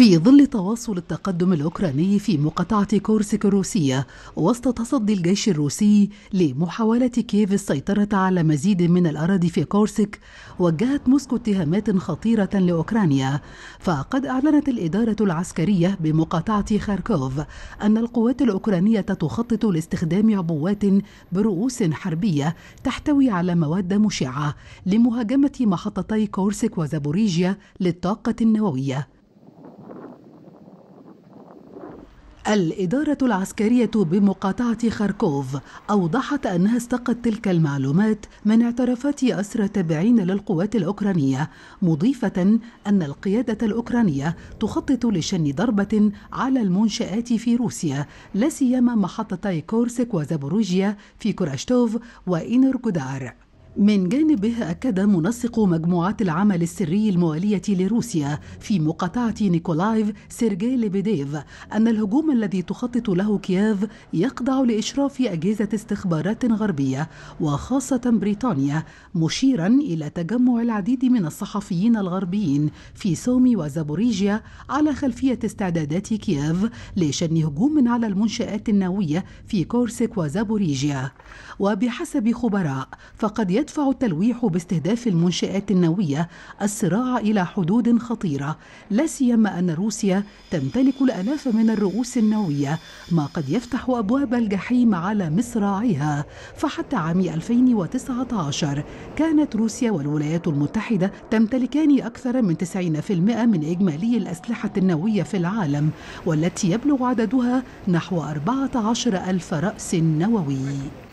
في ظل تواصل التقدم الأوكراني في مقاطعة كورسك الروسية وسط تصدي الجيش الروسي لمحاولة كييف السيطرة على مزيد من الأراضي في كورسك وجهت موسكو اتهامات خطيرة لأوكرانيا فقد أعلنت الإدارة العسكرية بمقاطعة خاركوف أن القوات الأوكرانية تخطط لاستخدام عبوات برؤوس حربية تحتوي على مواد مشعة لمهاجمة محطتي كورسك وزابوريجيا للطاقة النووية الإدارة العسكرية بمقاطعة خاركوف أوضحت أنها استقت تلك المعلومات من اعترافات أسرى تابعين للقوات الأوكرانية مضيفة أن القيادة الأوكرانية تخطط لشن ضربة على المنشآت في روسيا لا سيما محطتي كورسك وزابوروجيا في كوراشتوف وإنرغودار من جانبه أكد منسق مجموعات العمل السري الموالية لروسيا في مقاطعة نيكولايف سيرجي ليبيديف أن الهجوم الذي تخطط له كييف يخضع لإشراف أجهزة استخبارات غربية وخاصة بريطانيا مشيرا إلى تجمع العديد من الصحفيين الغربيين في سومي وزابوريجيا على خلفية استعدادات كييف لشن هجوم على المنشآت النووية في كورسك وزابوريجيا وبحسب خبراء فقد يدفع التلويح باستهداف المنشآت النووية الصراع إلى حدود خطيرة لا سيما أن روسيا تمتلك الآلاف من الرؤوس النووية ما قد يفتح أبواب الجحيم على مصراعيها فحتى عام 2019 كانت روسيا والولايات المتحدة تمتلكان أكثر من 90% من إجمالي الأسلحة النووية في العالم والتي يبلغ عددها نحو 14 ألف رأس نووي